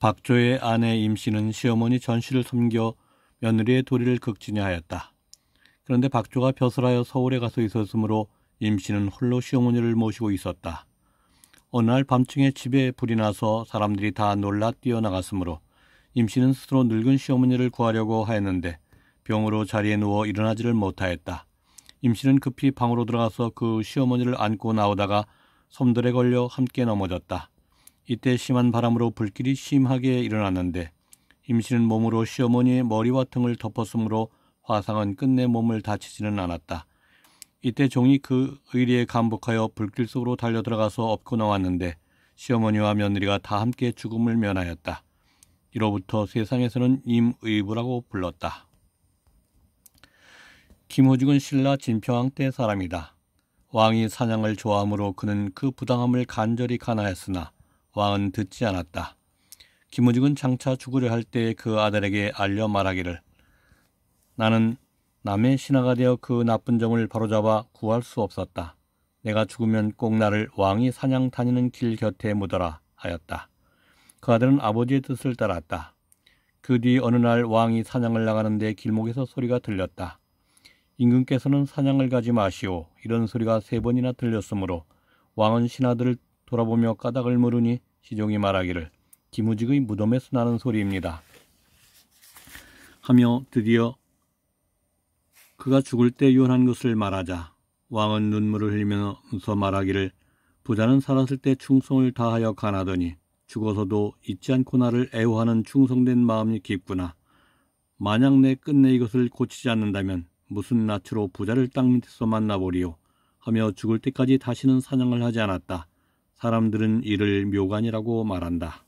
박조의 아내 임씨는 시어머니 전씨를 섬겨 며느리의 도리를 극진히하였다. 그런데 박조가 벼슬하여 서울에 가서 있었으므로 임씨는 홀로 시어머니를 모시고 있었다. 어느 날 밤중에 집에 불이 나서 사람들이 다 놀라 뛰어나갔으므로 임씨는 스스로 늙은 시어머니를 구하려고 하였는데 병으로 자리에 누워 일어나지를 못하였다. 임씨는 급히 방으로 들어가서 그 시어머니를 안고 나오다가 섬들에 걸려 함께 넘어졌다. 이때 심한 바람으로 불길이 심하게 일어났는데 임신은 몸으로 시어머니의 머리와 등을 덮었으므로 화상은 끝내 몸을 다치지는 않았다. 이때 종이 그 의리에 감복하여 불길 속으로 달려 들어가서 업고 나왔는데 시어머니와 며느리가 다 함께 죽음을 면하였다. 이로부터 세상에서는 임의부라고 불렀다. 김호중은 신라 진평왕 때 사람이다. 왕이 사냥을 좋아하므로 그는 그 부당함을 간절히 가나했으나 왕은 듣지 않았다. 김우직은 장차 죽으려 할 때에 그 아들에게 알려 말하기를 나는 남의 신하가 되어 그 나쁜 점을 바로잡아 구할 수 없었다. 내가 죽으면 꼭 나를 왕이 사냥 다니는 길 곁에 묻어라 하였다. 그 아들은 아버지의 뜻을 따랐다. 그 뒤 어느 날 왕이 사냥을 나가는데 길목에서 소리가 들렸다. 임금께서는 사냥을 가지 마시오. 이런 소리가 세 번이나 들렸으므로 왕은 신하들을 돌아보며 까닭을 물으니 시종이 말하기를 김우직의 무덤에서 나는 소리입니다. 하며 드디어 그가 죽을 때 유언한 것을 말하자 왕은 눈물을 흘리면서 말하기를 부자는 살았을 때 충성을 다하여 가나더니 죽어서도 잊지 않고 나를 애호하는 충성된 마음이 깊구나. 만약 내 끝내 이것을 고치지 않는다면 무슨 낯으로 부자를 땅 밑에서 만나보리오 하며 죽을 때까지 다시는 사냥을 하지 않았다. 사람들은 이를 묘관이라고 말한다.